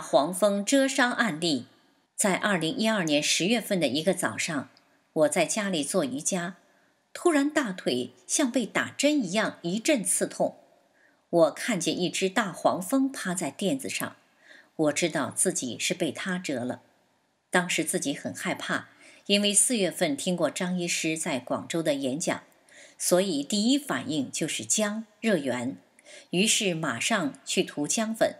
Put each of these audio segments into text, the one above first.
黄蜂蛰伤案例，在二零一二年十月份的一个早上，我在家里做瑜伽，突然大腿像被打针一样一阵刺痛，我看见一只大黄蜂趴在垫子上，我知道自己是被它蛰了，当时自己很害怕，因为四月份听过张医师在广州的演讲，所以第一反应就是姜热源，于是马上去涂姜粉。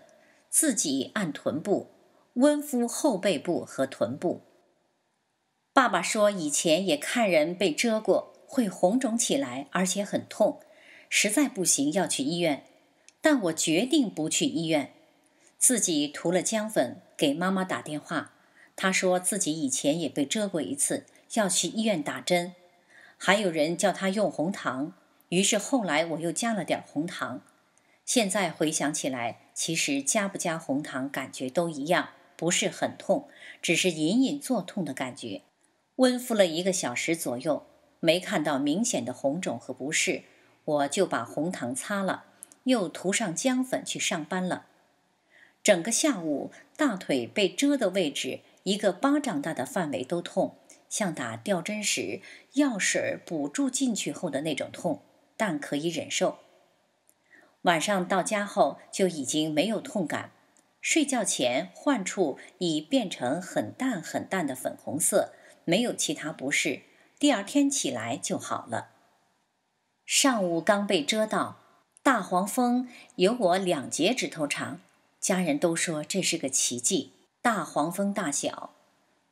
自己按臀部，温敷后背部和臀部。爸爸说以前也看人被蛰过，会红肿起来，而且很痛，实在不行要去医院。但我决定不去医院，自己涂了姜粉，给妈妈打电话，她说自己以前也被蛰过一次，要去医院打针，还有人叫她用红糖。于是后来我又加了点红糖。现在回想起来。其实加不加红糖，感觉都一样，不是很痛，只是隐隐作痛的感觉。温敷了一个小时左右，没看到明显的红肿和不适，我就把红糖擦了，又涂上姜粉去上班了。整个下午，大腿被蛰的位置，一个巴掌大的范围都痛，像打吊针时药水补注进去后的那种痛，但可以忍受。晚上到家后就已经没有痛感，睡觉前患处已变成很淡很淡的粉红色，没有其他不适。第二天起来就好了。上午刚被蛰到，大黄蜂有我两节指头长，家人都说这是个奇迹。大黄蜂大小，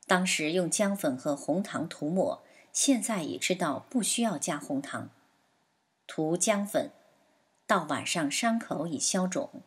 当时用姜粉和红糖涂抹，现在也知道不需要加红糖，涂姜粉。到晚上，伤口已消肿。